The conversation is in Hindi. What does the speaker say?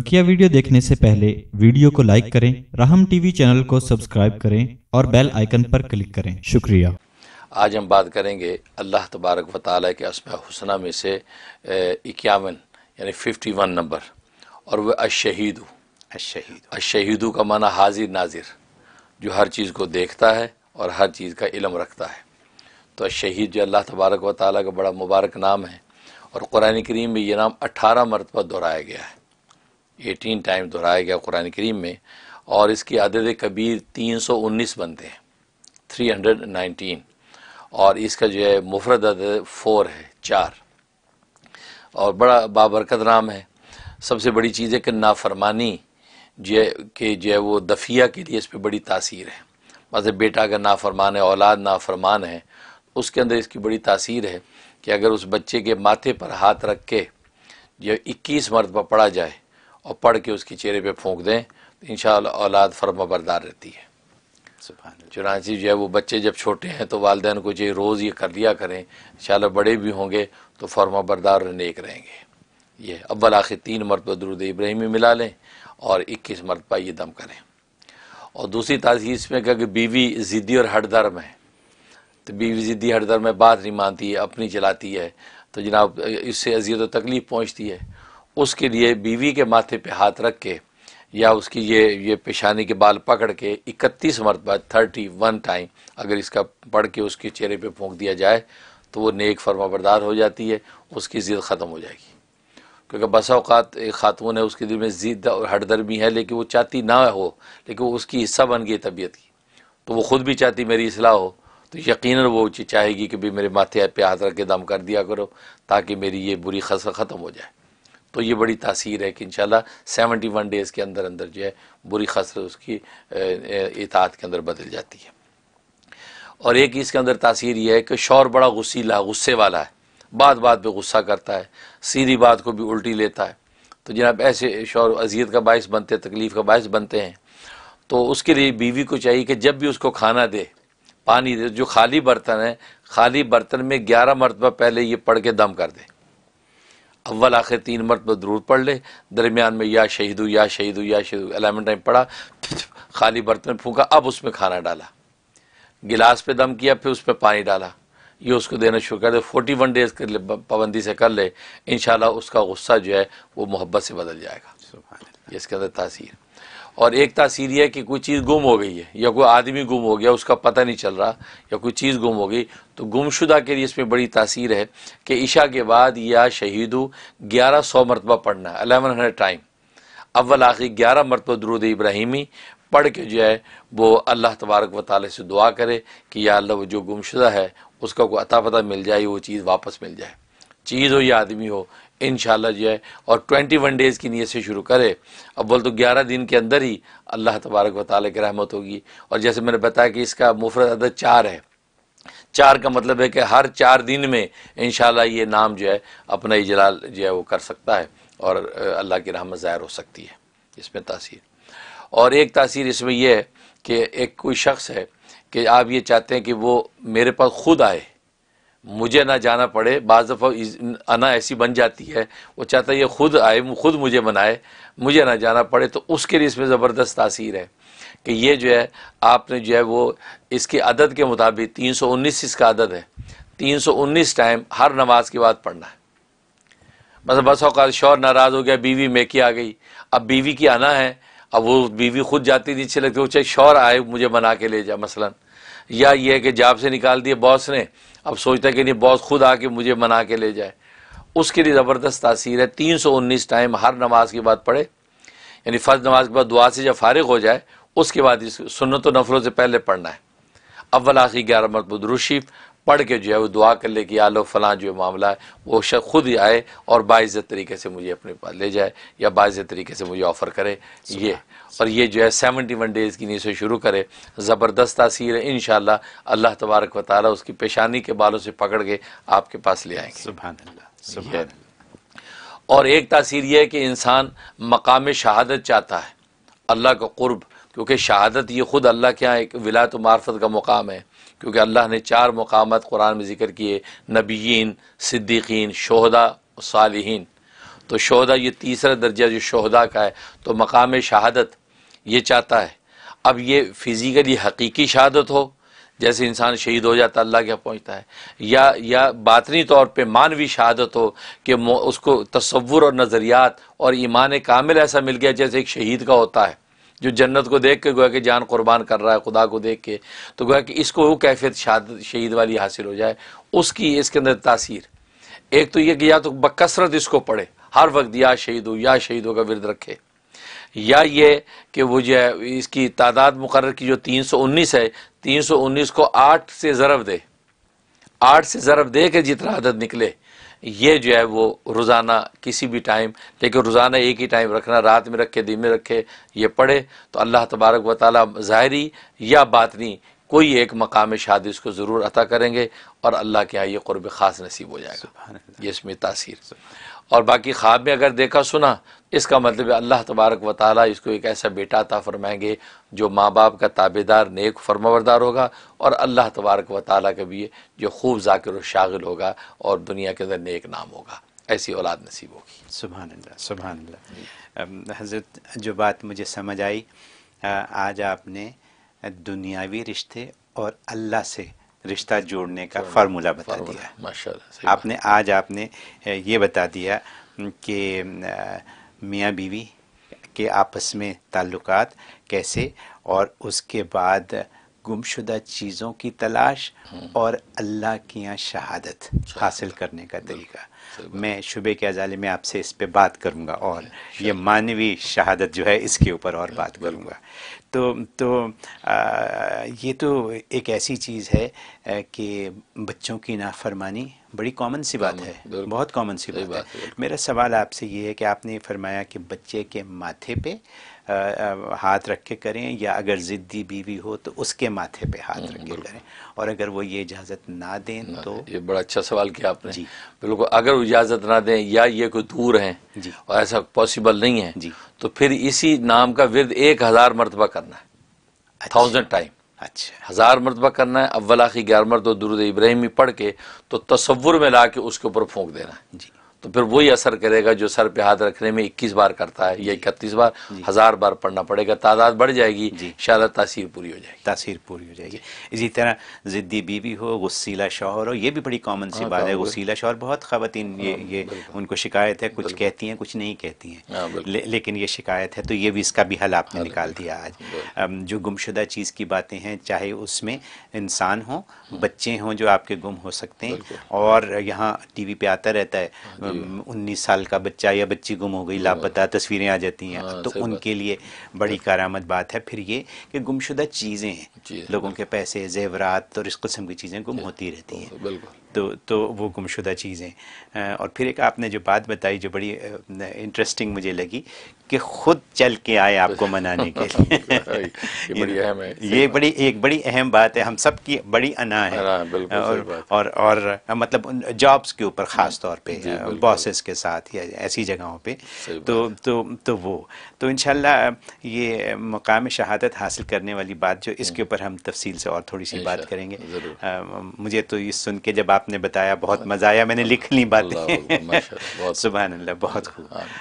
बकिया वीडियो देखने से पहले वीडियो को लाइक करें राहम टीवी चैनल को सब्सक्राइब करें और बेल आइकन पर क्लिक करें शुक्रिया आज हम बात करेंगे अल्लाह तबारक व ताली के असबा हुसना में से इक्यावन यानी फिफ्टी वन नंबर और वह अशहीदू अशहीद अशहीदु का माना हाजिर नाजिर जो हर चीज़ को देखता है और हर चीज़ का इलम रखता है तो अशहीद जो अल्लाह तबारक व का बड़ा मुबारक नाम है और क़ुरान करीम में ये नाम अठारह मरतबा दोहराया गया है एटीन टाइम दोहराया गया कुरान करीम में और इसकी आदद कबीर तीन सौ उन्नीस बनते हैं थ्री हंड्रेड नाइनटीन और इसका जो है मुफरत अदद फोर है चार और बड़ा बाबरकत नाम है सबसे बड़ी चीज़ है कि नाफरमानी जो है कि जो है वो दफिया के लिए इस पर बड़ी तासीर है मतलब बेटा अगर नाफरमान है औलाद नाफरमान है तो उसके अंदर इसकी बड़ी तासीर है कि अगर उस बच्चे के माथे पर हाथ रख के जो इक्कीस मरतबा पढ़ा जाए और पढ़ के उसके चेहरे पे फूंक दें तो इन औलाद फर्मा बरदार रहती है चुनाची जो है वो बच्चे जब छोटे हैं तो वालदेन को जो रोज़ ये कर लिया करें इन बड़े भी होंगे तो फर्मा बरदार और नेक रहेंगे ये अव्वल आखिर तीन मरतबा दरुद इब्राहिमी मिला लें और इक्कीस मरतबा ये दम करें और दूसरी ताजी इसमें क्या कि बीवी ज़िद्दी और हटदर्म है तो बीवी ज़िद्दी हटदर्म में बात नहीं मानती है अपनी चलाती है तो जनाब इससे अजियत तकलीफ़ पहुँचती है उसके लिए बीवी के माथे पे हाथ रख के या उसकी ये ये पेशानी के बाल पकड़ के इकतीस मरतबा थर्टी वन टाइम अगर इसका पढ़ के उसके चेहरे पे फूंक दिया जाए तो वो नेक फर्माबरदार हो जाती है उसकी ज़िद ख़त्म हो जाएगी क्योंकि बस अवकात एक खातून है उसके दिल में ज़िद और हटदर्मी है लेकिन वो चाहती ना हो लेकिन वो उसकी हिस्सा बन गई तबीयत की तो वो ख़ुद भी चाहती मेरी असलाह हो तो यकीन वो चाहेगी कि भाई मेरे माथे पे हाथ रख के दम कर दिया करो ताकि मेरी ये बुरी खसर ख़त्म हो जाए तो ये बड़ी तासीर है कि इन सेवेंटी वन डेज़ के अंदर अंदर जो है बुरी खसर उसकी इतात के अंदर बदल जाती है और एक इसके अंदर तासीर यह है कि शौर बड़ा गुस्सीला गुस्से वाला है बात बात पे गुस्सा करता है सीधी बात को भी उल्टी लेता है तो जनाब ऐसे शौर अजियत का बायस बनते हैं तकलीफ़ का बायस बनते हैं तो उसके लिए बीवी को चाहिए कि जब भी उसको खाना दे पानी दे जो खाली बर्तन है खाली बर्तन में ग्यारह मरतबा पहले ये पढ़ के दम कर दे अव्वल आखिर तीन में दरूर तो पढ़ ले दरमियान में या शहीद हो या शहीद हो या शहीद अलेवन टाइम पढ़ा खाली बर्तन में फूका अब उसमें खाना डाला गिलास पे दम किया फिर उस पर पानी डाला ये उसको देना शुरू कर दे फोर्टी वन डेज़ कर ले पाबंदी से कर ले इन उसका गुस्सा जो है वो मोहब्बत से बदल जाएगा इसके अंदर तासीर और एक तासीर यह कि कोई चीज़ गुम हो गई है या कोई आदमी गुम हो गया उसका पता नहीं चल रहा या कोई चीज़ गुम हो गई तो गुमशुदा के लिए इसमें बड़ी तासीर है कि ईशा के बाद या शहीदो ग्यारह सौ मरतबा पढ़ना है अलेवन हंड्रेड टाइम अव्वल आखिर ग्यारह मरतबा दरुद इब्राहिमी पढ़ के जो है वो अल्लाह तबारक व ताली से दुआ करे कि या अल्लाह वो जो गुमशुदा है उसका कोई अता पता मिल जाए वो चीज़ वापस मिल जाए चीज़ हो या आदमी हो इन जो है और ट्वेंटी वन डेज़ की नीयत से शुरू करे अव्वल तो ग्यारह दिन के अंदर ही अल्लाह तबारक व ताली की रहमत होगी और जैसे मैंने बताया कि इसका मुफरत अदद चार है चार का मतलब है कि हर चार दिन में इन ये नाम जो है अपना इजलाल जो है वो कर सकता है और अल्लाह की रहमत ज़ाहिर हो सकती है इसमें तासीर और एक तासीर इसमें यह है कि एक कोई शख्स है कि आप ये चाहते हैं कि वो मेरे पास ख़ुद आए मुझे ना जाना पड़े बज़ दफ़ा अना ऐसी बन जाती है वो चाहता है ये खुद आए खुद मुझे बनाए मुझे ना जाना पड़े तो उसके लिए इसमें ज़बरदस्त तासीर है कि ये जो है आपने जो है वो इसकी अदद के मुताबिक तीन सौ उन्नीस इसका अदद है तीन सौ उन्नीस टाइम हर नमाज के बाद पढ़ना है मतलब बस अवकात शोर नाराज़ हो गया बीवी में की आ गई अब बीवी की आना है अब वो बीवी खुद जाती नीचे लगती वो चाहे शौर आए मुझे मना के ले जा मसलन या ये है कि जाब से निकाल दिए बॉस ने अब सोचता कि नहीं बॉस खुद आके मुझे मना के ले जाए उसके लिए ज़बरदस्त तासीर है तीन सौ उन्नीस टाइम हर नमाज के बाद पढ़े यानी फ़र्ज नमाज के बाद दुआ से जब फारिग हो जाए उसके बाद इस व नफरों से पहले पढ़ना है अव्वल आखिरी ग्यारह मरतबुदरूशीफ पढ़ के जो है वो दुआ कर ले कि आलो फलां जो मामला है वो शख्स खुद ही आए और बाज़ तरीके से मुझे अपने पास ले जाए या बाजत तरीके से मुझे ऑफ़र करे ये और ये जो है सेवेंटी वन डेज़ की नीचे शुरू करे ज़बरदस्त तासीर है इन अल्लाह तबारक व उसकी पेशानी के बालों से पकड़ के आपके पास ले आएंगे सुबह और एक तासीर यह है कि इंसान मकाम शहादत चाहता है अल्लाह का क्योंकि शहादत ये ख़ुद अल्लाह के यहाँ एक विलात मार्फत का मुकाम है क्योंकि अल्लाह ने चार मकामत कुरान में ज़िक्र किए नबीन सिद्दीकीन शहदा सालहीन तो शहदा ये तीसरा दर्जा जो शहदा का है तो मकाम शहादत ये चाहता है अब ये फिज़िकली हकीकी शहादत हो जैसे इंसान शहीद हो जाता अल्लाह के पहुँचता है या या बातनी तौर पर मानवी शहादत हो कि उसको तस्वुर और नज़रियात और ईमान कामिल ऐसा मिल गया जैसे एक शहीद का होता है जो जन्नत को देख के गोया कि जान कुर्बान कर रहा है खुदा को देख के तो गोया कि इसको वो कैफियत शहीद वाली हासिल हो जाए उसकी इसके अंदर तासीर एक तो ये कि या तो बकसरत इसको पढ़े हर वक्त या शहीद हो या शहीदों का विरद रखे या ये कि वो जो है इसकी तादाद मुकर की जो तीन सौ उन्नीस है तीन सौ उन्नीस को आठ से ज़रब दे आठ से ज़रब दे के जितना आदत निकले ये जो है वो रोज़ाना किसी भी टाइम लेकिन रोज़ाना एक ही टाइम रखना रात में रखे दिन में रखे ये पढ़े तो अल्लाह तबारक व ताली ज़ाहरी या बातनी कोई एक मकाम शादी उसको ज़रूर अता करेंगे और अल्लाह के यहाँ ये क़ुरब ख़ास नसीब हो जाएगा ये इसमें तासीर और बाकी ख्वाब में अगर देखा सुना इसका मतलब अल्लाह तबारक व ताली इसको एक ऐसा बेटा अता फरमाएंगे जो माँ बाप का ताबेदार नेक फरमावरदार होगा और अल्लाह तबारक व ताली का भी जो खूब जाकिर शागिल होगा और दुनिया के अंदर नेक नाम होगा ऐसी औलाद नसीब होगी सुबह सुबह हजरत जो बात मुझे समझ आई आज आपने दुनियावी रिश्ते और अल्लाह से रिश्ता जोड़ने का फार्मूला बता दिया माशा आपने आज आपने ये बता दिया कि मियाँ बीवी के आपस में ताल्लुकात कैसे और उसके बाद गुमशुदा चीज़ों की तलाश हम्म। और अल्लाह की यहाँ शहादत हासिल करने का तरीका मैं शुबे के अजाले में आपसे इस पर बात करूँगा और ये मानवी शहादत जो है इसके ऊपर और बात करूँगा तो तो आ, ये तो एक ऐसी चीज़ है कि बच्चों की नाफरमानी बड़ी कॉमन सी बात है बहुत कॉमन सी बात है मेरा सवाल आपसे ये है कि आपने फरमाया कि बच्चे के माथे पे हाथ रख के करें या अगर ज़िद्दी बीवी हो तो उसके माथे पे हाथ हम्म, रख के करें और अगर वो ये इजाज़त ना दें तो ये बड़ा अच्छा सवाल किया आपने जी बिल्कुल अगर इजाज़त ना दें या ये कोई दूर हैं जी और ऐसा पॉसिबल नहीं है जी तो फिर इसी नाम का विद एक हज़ार मरतबा करना है थाउजेंड टाइम अच्छा, अच्छा। हज़ार मरतबा करना है अव्वल आखिर ग्यारह मरतबा दुरुद इब्राहिमी पढ़ के तो तस्वुर में ला के उसके ऊपर फूंक देना है जी तो फिर वही असर करेगा जो सर पे हाथ रखने में 21 बार करता है या इकतीस बार हज़ार बार पढ़ना पड़ेगा तादाद बढ़ जाएगी शायद तासीर पूरी हो जाएगी तासीर पूरी हो जाएगी इसी तरह ज़िद्दी बीवी हो गुस्सीला शोहर हो ये भी बड़ी कॉमन सी हाँ, बात है हाँ, गुस्सीला शोहर बहुत खातिन ये हाँ, ये उनको शिकायत है कुछ कहती हैं कुछ नहीं कहती हैं लेकिन ये शिकायत है तो ये भी इसका भी हल आपने निकाल दिया आज जो गुमशुदा चीज़ की बातें हैं चाहे उसमें इंसान हो बच्चे हों जो आपके गुम हो सकते हैं और यहाँ टी वी पर आता रहता है उन्नीस साल का बच्चा या बच्ची गुम हो गई लापता तस्वीरें आ जाती हैं हाँ, तो उनके लिए बड़ी कारामद बात है फिर ये कि गुमशुदा चीज़ें हैं लोगों के पैसे जेवरात और इस किस्म की चीज़ें गुम होती रहती हैं तो तो वो गुमशुदा चीज़ें और फिर एक आपने जो बात बताई जो बड़ी इंटरेस्टिंग मुझे लगी कि खुद चल के आए आपको मनाने के लिए ये बड़ी अहम है ये बड़ी एक बड़ी अहम बात है हम सब की बड़ी अना है और, और और मतलब जॉब्स के ऊपर ख़ास तौर पे बॉसेस के साथ या ऐसी जगहों पे तो तो तो वो तो इन ये मकाम शहादत हासिल करने वाली बात जो इसके हम्म। ऊपर हम तफसील से और थोड़ी सी बात करेंगे मुझे तो ये सुन के जब आप आपने बताया बहुत मजा आया मैंने लिख ली बातें सुबह बहुत खूब